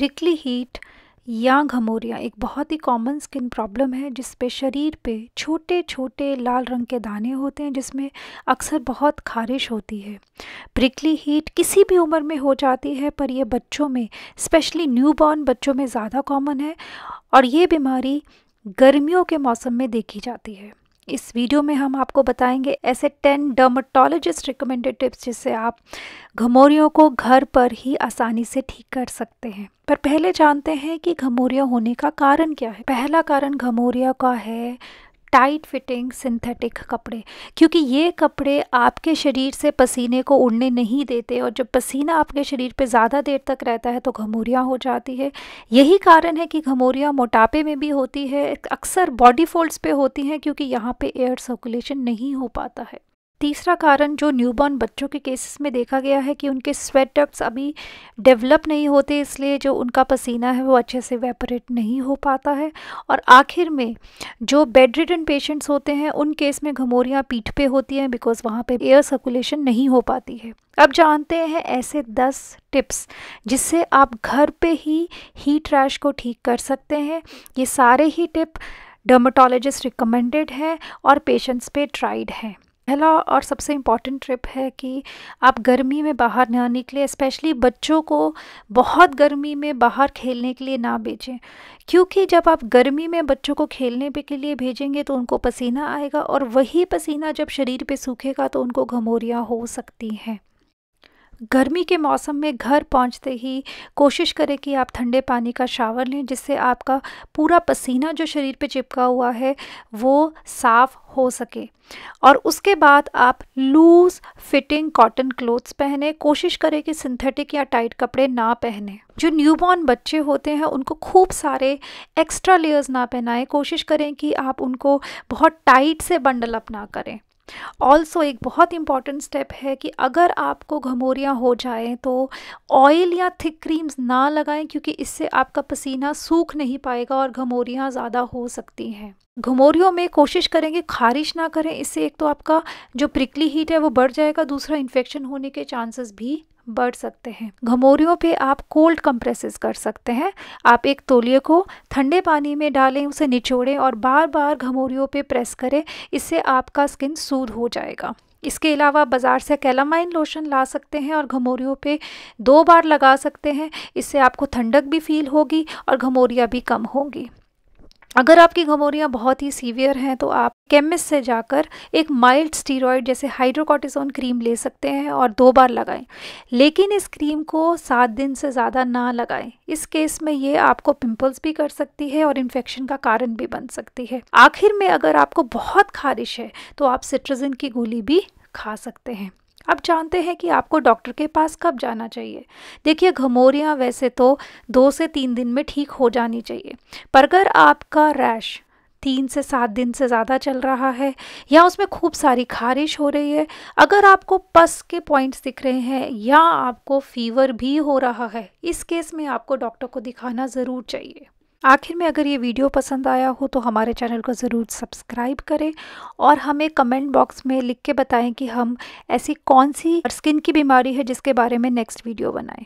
prickly heat या घमोरिया एक बहुत ही कॉमन स्किन प्रॉब्लम है जिस पे शरीर पे छोटे छोटे लाल रंग के दाने होते हैं जिसमें अक्सर बहुत खारिश होती है प्रिकली हीट किसी भी उम्र में हो जाती है पर यह बच्चों में स्पेशली न्यू बॉर्न बच्चों में ज़्यादा कॉमन है और ये बीमारी गर्मियों के मौसम में देखी जाती है इस वीडियो में हम आपको बताएंगे ऐसे टेन डर्माटोलॉजिस्ट रिकमेंडेड टिप्स जिससे आप घमोरियों को घर पर ही आसानी से ठीक कर सकते हैं पर पहले जानते हैं कि घमोरिया होने का कारण क्या है पहला कारण घमोरिया का है टाइट फिटिंग सिंथेटिक कपड़े क्योंकि ये कपड़े आपके शरीर से पसीने को उड़ने नहीं देते और जब पसीना आपके शरीर पे ज़्यादा देर तक रहता है तो घमोरियाँ हो जाती है यही कारण है कि घमोरियाँ मोटापे में भी होती है अक्सर बॉडी फोल्ड्स पे होती हैं क्योंकि यहाँ पे एयर सर्कुलेशन नहीं हो पाता है तीसरा कारण जो न्यूबॉर्न बच्चों के केसेस में देखा गया है कि उनके स्वेट डक्ट्स अभी डेवलप नहीं होते इसलिए जो उनका पसीना है वो अच्छे से वेपरेट नहीं हो पाता है और आखिर में जो बेड रिडन पेशेंट्स होते हैं उन केस में घमोरियाँ पीठ पे होती हैं बिकॉज वहाँ पे एयर सर्कुलेशन नहीं हो पाती है अब जानते हैं ऐसे दस टिप्स जिससे आप घर पर ही हीट रैश को ठीक कर सकते हैं ये सारे ही टिप डर्माटोलॉजिस्ट रिकमेंडेड हैं और पेशेंट्स पे ट्राइड हैं पहला और सबसे इम्पॉर्टेंट ट्रिप है कि आप गर्मी में बाहर ना निकले स्पेशली बच्चों को बहुत गर्मी में बाहर खेलने के लिए ना भेजें क्योंकि जब आप गर्मी में बच्चों को खेलने के लिए भेजेंगे तो उनको पसीना आएगा और वही पसीना जब शरीर पे सूखेगा तो उनको घमोरियाँ हो सकती हैं गर्मी के मौसम में घर पहुंचते ही कोशिश करें कि आप ठंडे पानी का शावर लें जिससे आपका पूरा पसीना जो शरीर पे चिपका हुआ है वो साफ़ हो सके और उसके बाद आप लूज़ फिटिंग कॉटन क्लोथ्स पहने कोशिश करें कि सिंथेटिक या टाइट कपड़े ना पहने जो न्यूबॉर्न बच्चे होते हैं उनको खूब सारे एक्स्ट्रा लेयर्स ना पहनाएं कोशिश करें कि आप उनको बहुत टाइट से बंडल अप ना करें ऑल्सो एक बहुत इंपॉर्टेंट स्टेप है कि अगर आपको घमोरियाँ हो जाए तो ऑयल या थिक क्रीम्स ना लगाएं क्योंकि इससे आपका पसीना सूख नहीं पाएगा और घमोरियाँ ज़्यादा हो सकती हैं घुमोरियों में कोशिश करेंगे खारिश ना करें इससे एक तो आपका जो प्रिकली हीट है वो बढ़ जाएगा दूसरा इन्फेक्शन होने के चांसेस भी बढ़ सकते हैं घमोरियों पे आप कोल्ड कंप्रेसेस कर सकते हैं आप एक तोलिए को ठंडे पानी में डालें उसे निचोड़ें और बार बार घमोरियों पे प्रेस करें इससे आपका स्किन सूद हो जाएगा इसके अलावा बाज़ार से कैलामाइन लोशन ला सकते हैं और घमोरियों पे दो बार लगा सकते हैं इससे आपको ठंडक भी फील होगी और घमोरियाँ भी कम होंगी अगर आपकी घमोरियाँ बहुत ही सीवियर हैं तो आप केमिस्ट से जाकर एक माइल्ड स्टीरॉयड जैसे हाइड्रोकॉटिसोन क्रीम ले सकते हैं और दो बार लगाएं लेकिन इस क्रीम को सात दिन से ज़्यादा ना लगाएं इस केस में ये आपको पिंपल्स भी कर सकती है और इन्फेक्शन का कारण भी बन सकती है आखिर में अगर आपको बहुत खारिश है तो आप सिट्रजिन की गोली भी खा सकते हैं अब जानते हैं कि आपको डॉक्टर के पास कब जाना चाहिए देखिए घमोरियाँ वैसे तो दो से तीन दिन में ठीक हो जानी चाहिए पर अगर आपका रैश तीन से सात दिन से ज़्यादा चल रहा है या उसमें खूब सारी खारिश हो रही है अगर आपको पस के पॉइंट्स दिख रहे हैं या आपको फीवर भी हो रहा है इस केस में आपको डॉक्टर को दिखाना ज़रूर चाहिए आखिर में अगर ये वीडियो पसंद आया हो तो हमारे चैनल को ज़रूर सब्सक्राइब करें और हमें कमेंट बॉक्स में लिख के बताएं कि हम ऐसी कौन सी स्किन की बीमारी है जिसके बारे में नेक्स्ट वीडियो बनाएं